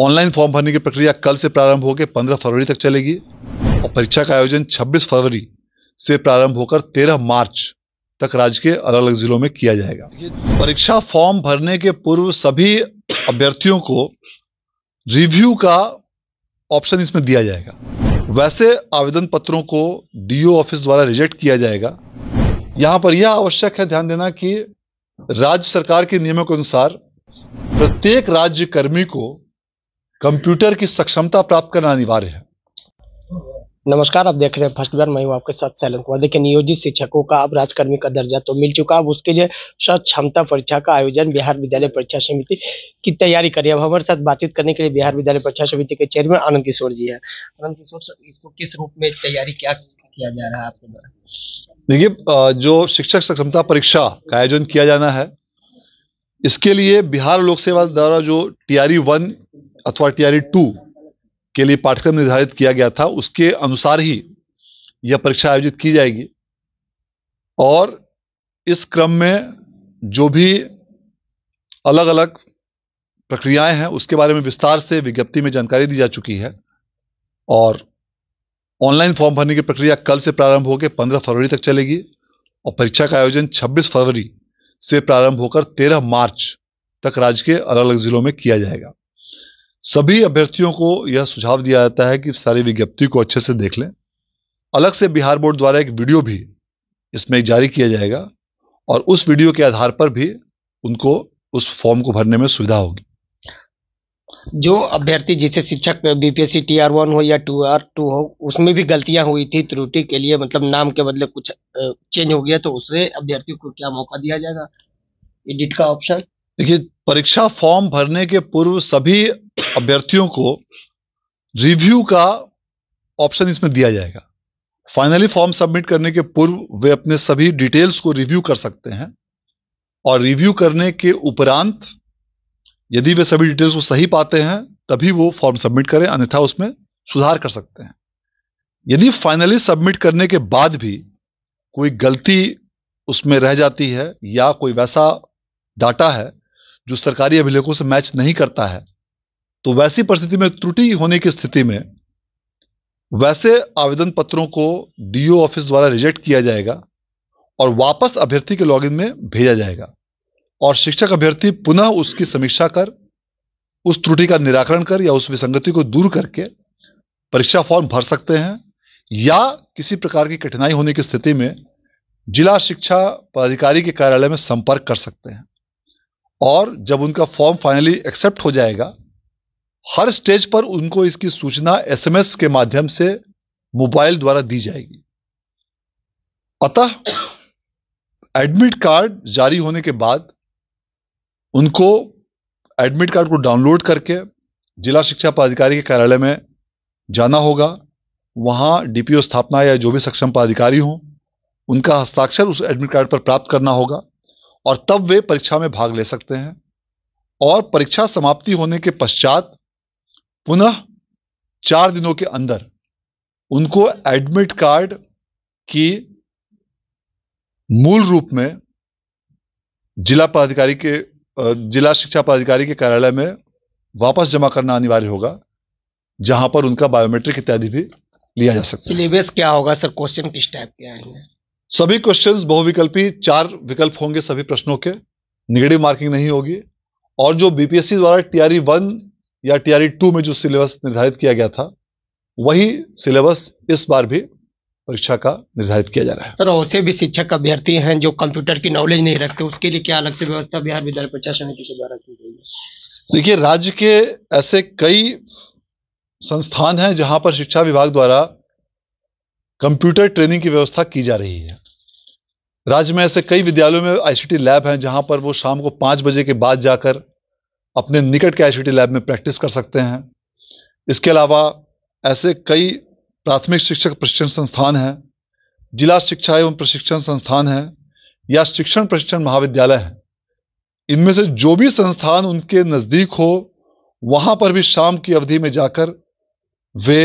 online form भरने की प्रक्रिया कल से प्रारंभ होकर पंद्रह फरवरी तक चलेगी और परीक्षा का आयोजन छब्बीस फरवरी से प्रारंभ होकर तेरह मार्च तक राज्य के अलग अलग जिलों में किया जाएगा परीक्षा फॉर्म भरने के पूर्व सभी अभ्यर्थियों को रिव्यू का ऑप्शन इसमें दिया जाएगा वैसे आवेदन पत्रों को डीओ ऑफिस द्वारा रिजेक्ट किया जाएगा यहां पर यह आवश्यक है ध्यान देना कि राज्य सरकार के नियमों के अनुसार प्रत्येक राज्य कर्मी को कंप्यूटर की सक्षमता प्राप्त करना अनिवार्य है नमस्कार आप देख रहे हैं फर्स्ट बार मैं हूँ आपके साथ सैलन कुमार देखिए नियोजित शिक्षकों का अब राजकर्मी का दर्जा तो मिल चुका अब उसके लिए सक्षमता परीक्षा का आयोजन बिहार विद्यालय परीक्षा समिति की तैयारी करिए अब हमारे साथ बातचीत करने के लिए बिहार विद्यालय परीक्षा समिति के चेयरमैन आनंद किशोर जी है आनंद किशोर सर इसको किस रूप में तैयारी क्या किया जा रहा है आपके द्वारा देखिये जो शिक्षक सक्षमता परीक्षा का आयोजन किया जाना है इसके लिए बिहार लोक सेवा द्वारा जो टी वन अथवा टीआरई टू के लिए पाठ्यक्रम निर्धारित किया गया था उसके अनुसार ही यह परीक्षा आयोजित की जाएगी और इस क्रम में जो भी अलग अलग प्रक्रियाएं हैं उसके बारे में विस्तार से विज्ञप्ति में जानकारी दी जा चुकी है और ऑनलाइन फॉर्म भरने की प्रक्रिया कल से प्रारंभ होकर पंद्रह फरवरी तक चलेगी और परीक्षा का आयोजन 26 फरवरी से प्रारंभ होकर 13 मार्च तक राज्य के अलग अलग जिलों में किया जाएगा सभी अभ्यर्थियों को यह सुझाव दिया जाता है कि सारी विज्ञप्ति को अच्छे से देख लें अलग से बिहार बोर्ड द्वारा एक वीडियो भी इसमें जारी किया जाएगा और उस वीडियो के आधार पर भी उनको उस फॉर्म को भरने में सुविधा होगी जो अभ्यर्थी जिसे शिक्षक बीपीएससी टी आर वन हो या टू आर टू हो उसमें भी गलतियां हुई थी त्रुटि के लिए मतलब नाम के बदले कुछ चेंज हो गया तो उसे अभ्यर्थियों को क्या मौका दिया जाएगा एडिट का ऑप्शन देखिए परीक्षा फॉर्म भरने के पूर्व सभी अभ्यर्थियों को रिव्यू का ऑप्शन इसमें दिया जाएगा फाइनली फॉर्म सबमिट करने के पूर्व वे अपने सभी डिटेल्स को रिव्यू कर सकते हैं और रिव्यू करने के उपरांत यदि वे सभी डिटेल्स को सही पाते हैं तभी वो फॉर्म सबमिट करें अन्यथा उसमें सुधार कर सकते हैं यदि फाइनली सबमिट करने के बाद भी कोई गलती उसमें रह जाती है या कोई वैसा डाटा है जो सरकारी अभिलेखों से मैच नहीं करता है तो वैसी परिस्थिति में त्रुटि होने की स्थिति में वैसे आवेदन पत्रों को डीओ ऑफिस द्वारा रिजेक्ट किया जाएगा और वापस अभ्यर्थी के लॉगिन में भेजा जाएगा और शिक्षक अभ्यर्थी पुनः उसकी समीक्षा कर उस त्रुटि का निराकरण कर या उस विसंगति को दूर करके परीक्षा फॉर्म भर सकते हैं या किसी प्रकार की कठिनाई होने की स्थिति में जिला शिक्षा पदाधिकारी के कार्यालय में संपर्क कर सकते हैं और जब उनका फॉर्म फाइनली एक्सेप्ट हो जाएगा हर स्टेज पर उनको इसकी सूचना एसएमएस के माध्यम से मोबाइल द्वारा दी जाएगी अतः एडमिट कार्ड जारी होने के बाद उनको एडमिट कार्ड को डाउनलोड करके जिला शिक्षा पदाधिकारी के कार्यालय में जाना होगा वहां डीपीओ स्थापना या जो भी सक्षम पदाधिकारी हो उनका हस्ताक्षर उस एडमिट कार्ड पर प्राप्त करना होगा और तब वे परीक्षा में भाग ले सकते हैं और परीक्षा समाप्ति होने के पश्चात पुनः चार दिनों के अंदर उनको एडमिट कार्ड की मूल रूप में जिला पदाधिकारी के जिला शिक्षा पदाधिकारी के कार्यालय में वापस जमा करना अनिवार्य होगा जहां पर उनका बायोमेट्रिक इत्यादि भी लिया जा सकता है सिलेबस क्या होगा सर क्वेश्चन किस टाइप के आएंगे सभी क्वेश्चंस बहुविकल्पी चार विकल्प होंगे सभी प्रश्नों के निगेटिव मार्किंग नहीं होगी और जो बीपीएससी द्वारा टीआरई वन e या टीआरई टू e में जो सिलेबस निर्धारित किया गया था वही सिलेबस इस बार भी परीक्षा का निर्धारित किया जा रहा है सर ऐसे भी शिक्षक अभ्यर्थी हैं जो कंप्यूटर की नॉलेज नहीं रखते उसके लिए क्या अलग से व्यवस्था बिहार विद्यालय परीक्षा समिति के द्वारा की गई है देखिए राज्य के ऐसे कई संस्थान हैं जहां पर शिक्षा विभाग द्वारा कंप्यूटर ट्रेनिंग की व्यवस्था की जा रही है राज्य में ऐसे कई विद्यालयों में आईसीटी लैब हैं जहां पर वो शाम को पाँच बजे के बाद जाकर अपने निकट के आईसीटी लैब में प्रैक्टिस कर सकते हैं इसके अलावा ऐसे कई प्राथमिक शिक्षक प्रशिक्षण संस्थान हैं जिला शिक्षा एवं प्रशिक्षण संस्थान हैं या शिक्षण प्रशिक्षण महाविद्यालय हैं इनमें से जो भी संस्थान उनके नज़दीक हो वहाँ पर भी शाम की अवधि में जाकर वे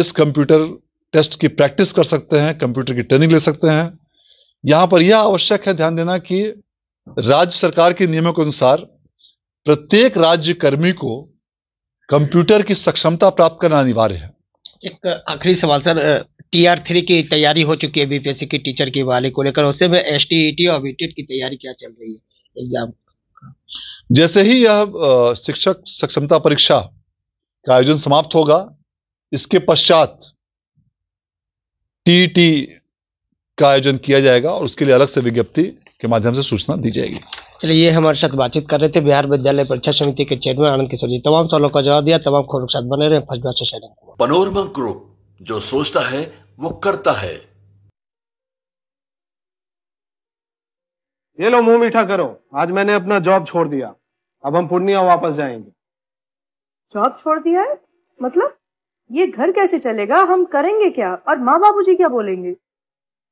इस कंप्यूटर टेस्ट की प्रैक्टिस कर सकते हैं कंप्यूटर की ट्रेनिंग ले सकते हैं यहां पर यह आवश्यक है ध्यान देना कि राज्य सरकार के नियमों के अनुसार प्रत्येक राज्य कर्मी को कंप्यूटर की सक्षमता प्राप्त करना अनिवार्य है एक आखिरी सवाल सर टी आर थ्री की तैयारी हो चुकी है बीपीएससी की टीचर के वाले को लेकर उससे में एस टी टी e और बीटेट e की तैयारी क्या चल रही है एग्जाम जैसे ही यह शिक्षक सक्षमता परीक्षा का आयोजन समाप्त होगा इसके पश्चात टी टी e का आयोजन किया जाएगा और उसके लिए अलग से विज्ञप्ति के माध्यम से सूचना दी जाएगी चलिए ये हमारे साथ बातचीत कर रहे थे बिहार विद्यालय परीक्षा समिति के चेयरमैन आनंद किशोर जी तमाम सवालों का जवाब दिया तमाम खबरों के साथ बने रहे फर्स्ट पनोरमा ग्रुप जो सोचता है वो करता है ये लो मुंह मीठा करो आज मैंने अपना जॉब छोड़ दिया अब हम पूर्णिया वापस जाएंगे जॉब छोड़ दिया है मतलब ये घर कैसे चलेगा हम करेंगे क्या और माँ बाबू क्या बोलेंगे